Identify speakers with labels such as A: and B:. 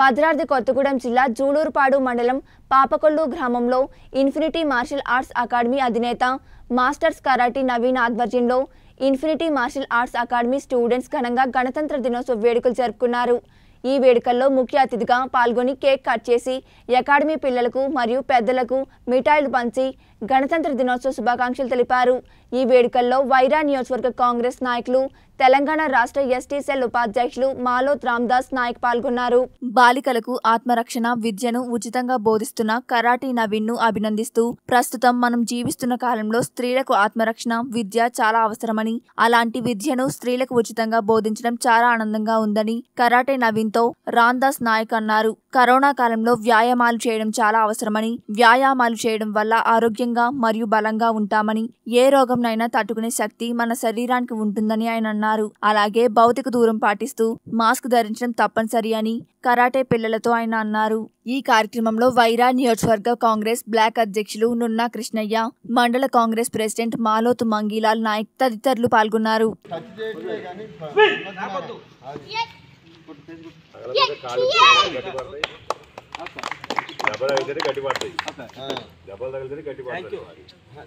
A: భద్రాద్రి కొత్తగూడెం జిల్లా జూడూరుపాడు మండలం పాపకొల్లు గ్రామంలో ఇన్ఫినిటీ మార్షల్ ఆర్ట్స్ అకాడమీ అధినేత మాస్టర్స్ కరాటీ నవీన్ ఆధ్వర్యంలో infinity martial arts academy students ఘనంగా గణతంత్ర దినోత్సవ వేడుకలు జరుపుకున్నారు ఈ వేడుకల్లో ముఖ్య అతిథిగా పాల్గొని కేక్ కట్ చేసి అకాడమీ పిల్లలకు మరియు పెద్దలకు మిఠాయిలు పంచి గణతంత్ర దినోత్సవ శుభాకాంక్షలు తెలిపారు ఈ వేడుకల్లో వైరా నియోజకవర్గ కాంగ్రెస్ నాయకులు తెలంగాణ రాష్ట్ర ఎస్టీ సెల్ ఉపాధ్యక్షులు మాలోత్ రామ్దాస్ నాయక్ పాల్గొన్నారు బాలికలకు ఆత్మరక్షణ విద్యను ఉచితంగా బోధిస్తున్న కరాటీ నవీన్ ను అభినందిస్తూ ప్రస్తుతం మనం జీవిస్తున్న కాలంలో స్త్రీలకు ఆత్మరక్షణ విద్య చాలా అవసరమని అలాంటి విద్యను స్త్రీలకు ఉచితంగా బోధించడం చాలా ఆనందంగా ఉందని కరాటే నవీన్ తో రామ్దాస్ నాయక్ అన్నారు కరోనా కాలంలో వ్యాయామాలు చేయడం చాలా అవసరమని వ్యాయామాలు చేయడం వల్ల ఆరోగ్యంగా మరియు బలంగా ఉంటామని ఏ రోగంనైనా తట్టుకునే శక్తి మన శరీరానికి ఉంటుందని ఆయన అన్నారు అన్నారు అలాగే భౌతిక దూరం పాటిస్తూ మాస్క్ ధరించడం తప్పనిసరి అని కరాటే పిల్లలతో ఆయన అన్నారు ఈ కార్యక్రమంలో వైరా నియోజకవర్గ కాంగ్రెస్ బ్లాక్ అధ్యక్షులు నున్నా కృష్ణయ్య మండల కాంగ్రెస్ ప్రెసిడెంట్ మాలోత్ మంగీలాల్ నాయక్ తదితరులు పాల్గొన్నారు గట్టి గట్టి